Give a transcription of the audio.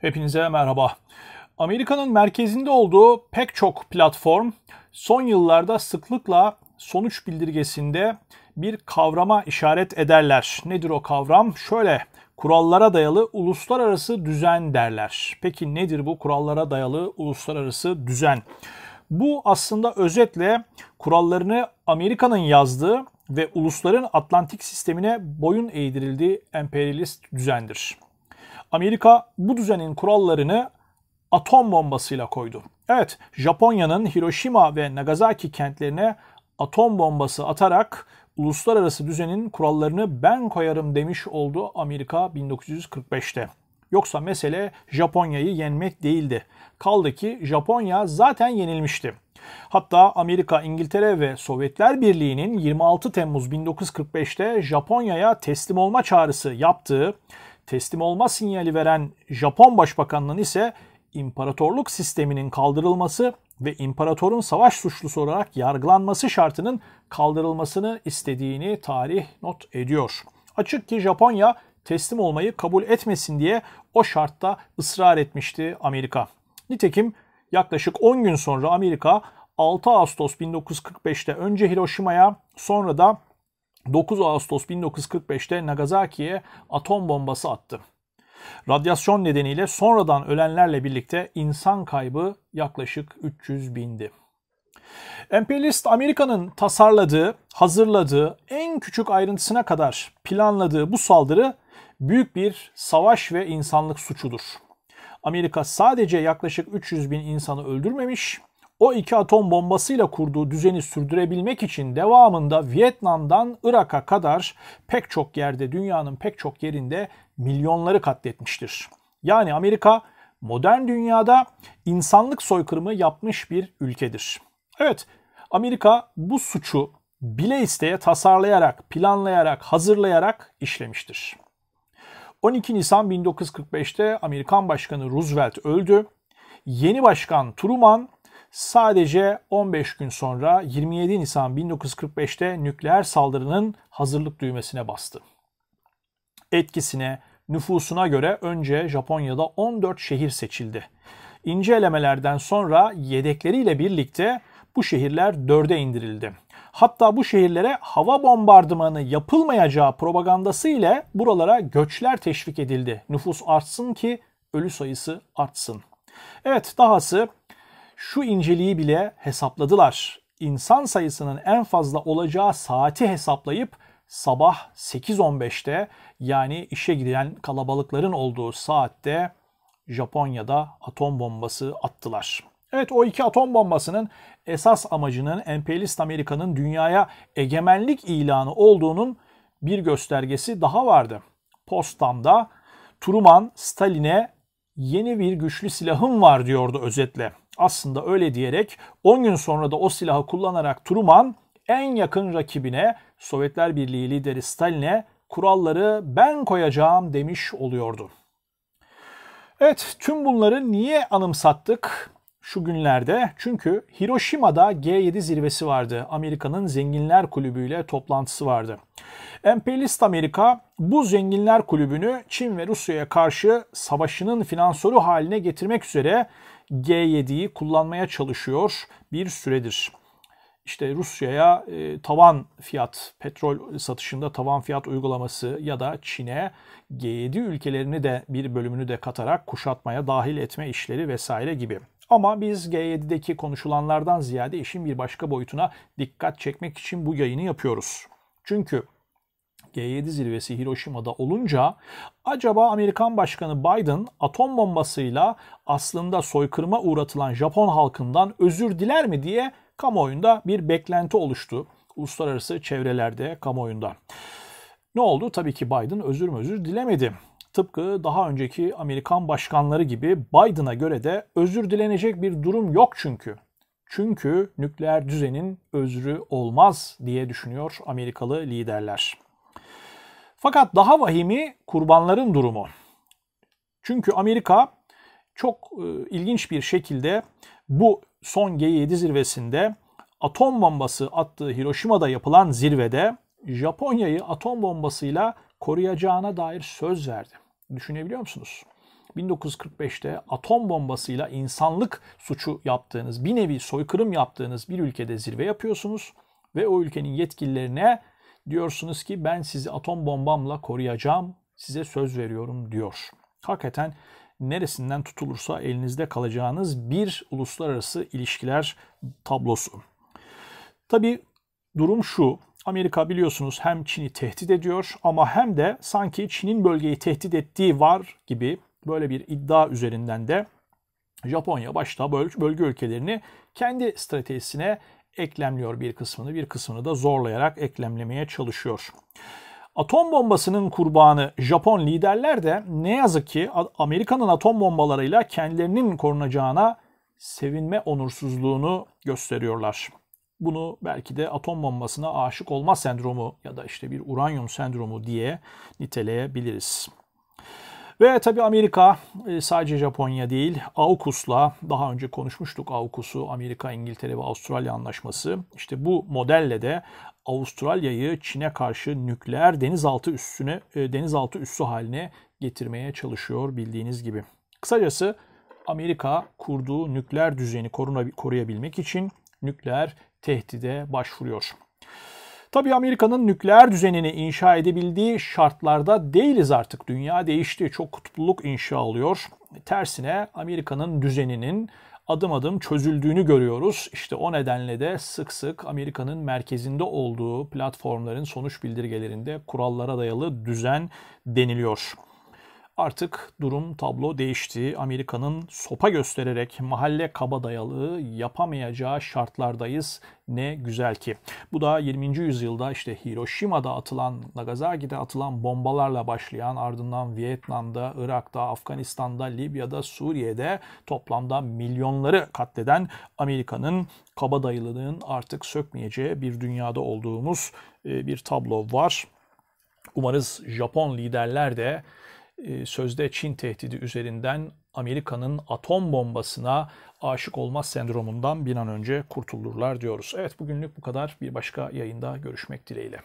Hepinize merhaba. Amerika'nın merkezinde olduğu pek çok platform son yıllarda sıklıkla sonuç bildirgesinde bir kavrama işaret ederler. Nedir o kavram? Şöyle kurallara dayalı uluslararası düzen derler. Peki nedir bu kurallara dayalı uluslararası düzen? Bu aslında özetle kurallarını Amerika'nın yazdığı ve ulusların Atlantik sistemine boyun eğdirildiği emperyalist düzendir. Amerika bu düzenin kurallarını atom bombasıyla koydu. Evet, Japonya'nın Hiroşima ve Nagasaki kentlerine atom bombası atarak uluslararası düzenin kurallarını ben koyarım demiş oldu Amerika 1945'te. Yoksa mesele Japonya'yı yenmek değildi. Kaldı ki Japonya zaten yenilmişti. Hatta Amerika, İngiltere ve Sovyetler Birliği'nin 26 Temmuz 1945'te Japonya'ya teslim olma çağrısı yaptığı teslim olma sinyali veren Japon Başbakanının ise imparatorluk sisteminin kaldırılması ve imparatorun savaş suçlusu olarak yargılanması şartının kaldırılmasını istediğini tarih not ediyor. Açık ki Japonya teslim olmayı kabul etmesin diye o şartta ısrar etmişti Amerika. Nitekim yaklaşık 10 gün sonra Amerika 6 Ağustos 1945'te önce Hiroşima'ya sonra da 9 Ağustos 1945'te Nagasaki'ye atom bombası attı. Radyasyon nedeniyle sonradan ölenlerle birlikte insan kaybı yaklaşık 300 bindi. Emperyalist Amerika'nın tasarladığı, hazırladığı, en küçük ayrıntısına kadar planladığı bu saldırı büyük bir savaş ve insanlık suçudur. Amerika sadece yaklaşık 300 bin insanı öldürmemiş, o iki atom bombasıyla kurduğu düzeni sürdürebilmek için devamında Vietnam'dan Irak'a kadar pek çok yerde dünyanın pek çok yerinde milyonları katletmiştir. Yani Amerika modern dünyada insanlık soykırımı yapmış bir ülkedir. Evet, Amerika bu suçu bile isteye tasarlayarak, planlayarak, hazırlayarak işlemiştir. 12 Nisan 1945'te Amerikan Başkanı Roosevelt öldü. Yeni başkan Truman Sadece 15 gün sonra 27 Nisan 1945'te nükleer saldırının hazırlık düğmesine bastı. Etkisine, nüfusuna göre önce Japonya'da 14 şehir seçildi. İnce elemelerden sonra yedekleriyle birlikte bu şehirler dörde indirildi. Hatta bu şehirlere hava bombardımanı yapılmayacağı propagandası ile buralara göçler teşvik edildi. Nüfus artsın ki ölü sayısı artsın. Evet dahası şu inceliği bile hesapladılar. İnsan sayısının en fazla olacağı saati hesaplayıp sabah 8.15'te yani işe giden kalabalıkların olduğu saatte Japonya'da atom bombası attılar. Evet o iki atom bombasının esas amacının emperyalist Amerika'nın dünyaya egemenlik ilanı olduğunun bir göstergesi daha vardı. Postam'da Truman Stalin'e yeni bir güçlü silahım var diyordu özetle. Aslında öyle diyerek 10 gün sonra da o silahı kullanarak Truman en yakın rakibine Sovyetler Birliği lideri Stalin'e kuralları ben koyacağım demiş oluyordu. Evet tüm bunları niye anımsattık şu günlerde? Çünkü Hiroşima'da G7 zirvesi vardı. Amerika'nın Zenginler Kulübü ile toplantısı vardı. Emperyalist Amerika bu Zenginler Kulübü'nü Çin ve Rusya'ya karşı savaşının finansörü haline getirmek üzere G7'yi kullanmaya çalışıyor bir süredir. İşte Rusya'ya e, tavan fiyat, petrol satışında tavan fiyat uygulaması ya da Çin'e G7 ülkelerini de bir bölümünü de katarak kuşatmaya dahil etme işleri vesaire gibi. Ama biz G7'deki konuşulanlardan ziyade işin bir başka boyutuna dikkat çekmek için bu yayını yapıyoruz. Çünkü G7 zirvesi Hiroşima'da olunca acaba Amerikan Başkanı Biden atom bombasıyla aslında soykırıma uğratılan Japon halkından özür diler mi diye kamuoyunda bir beklenti oluştu. Uluslararası çevrelerde, kamuoyunda. Ne oldu? Tabii ki Biden özür mü özür dilemedi. Tıpkı daha önceki Amerikan başkanları gibi Biden'a göre de özür dilenecek bir durum yok çünkü. Çünkü nükleer düzenin özrü olmaz diye düşünüyor Amerikalı liderler. Fakat daha vahimi kurbanların durumu. Çünkü Amerika çok e, ilginç bir şekilde bu son G7 zirvesinde atom bombası attığı Hiroşima'da yapılan zirvede Japonya'yı atom bombasıyla koruyacağına dair söz verdi. Düşünebiliyor musunuz? 1945'te atom bombasıyla insanlık suçu yaptığınız, bir nevi soykırım yaptığınız bir ülkede zirve yapıyorsunuz ve o ülkenin yetkililerine diyorsunuz ki ben sizi atom bombamla koruyacağım, size söz veriyorum diyor. Hakikaten neresinden tutulursa elinizde kalacağınız bir uluslararası ilişkiler tablosu. Tabi durum şu. Amerika biliyorsunuz hem Çin'i tehdit ediyor ama hem de sanki Çin'in bölgeyi tehdit ettiği var gibi böyle bir iddia üzerinden de Japonya başta bölge ülkelerini kendi stratejisine eklemliyor bir kısmını, bir kısmını da zorlayarak eklemlemeye çalışıyor. Atom bombasının kurbanı Japon liderler de ne yazık ki Amerika'nın atom bombalarıyla kendilerinin korunacağına sevinme onursuzluğunu gösteriyorlar. Bunu belki de atom bombasına aşık olma sendromu ya da işte bir uranyum sendromu diye niteleyebiliriz. Ve tabii Amerika e, sadece Japonya değil, AUKUS'la daha önce konuşmuştuk AUKUS'u, Amerika, İngiltere ve Avustralya anlaşması. İşte bu modelle de Avustralya'yı Çin'e karşı nükleer denizaltı üssüne e, denizaltı üssü haline getirmeye çalışıyor bildiğiniz gibi. Kısacası Amerika kurduğu nükleer düzeni koruyabilmek için nükleer tehdide başvuruyor. Tabii Amerika'nın nükleer düzenini inşa edebildiği şartlarda değiliz artık. Dünya değişti. Çok kutupluluk inşa oluyor. Tersine Amerika'nın düzeninin adım adım çözüldüğünü görüyoruz. İşte o nedenle de sık sık Amerika'nın merkezinde olduğu platformların sonuç bildirgelerinde kurallara dayalı düzen deniliyor. Artık durum tablo değişti. Amerika'nın sopa göstererek mahalle kabadayalığı yapamayacağı şartlardayız. Ne güzel ki. Bu da 20. yüzyılda işte Hiroşima'da atılan, Nagasaki'de atılan bombalarla başlayan ardından Vietnam'da, Irak'ta, Afganistan'da, Libya'da, Suriye'de toplamda milyonları katleden Amerika'nın kabadayılığının artık sökmeyeceği bir dünyada olduğumuz e, bir tablo var. Umarız Japon liderler de e, sözde Çin tehdidi üzerinden Amerika'nın atom bombasına aşık olma sendromundan bir an önce kurtulurlar diyoruz. Evet bugünlük bu kadar. Bir başka yayında görüşmek dileğiyle.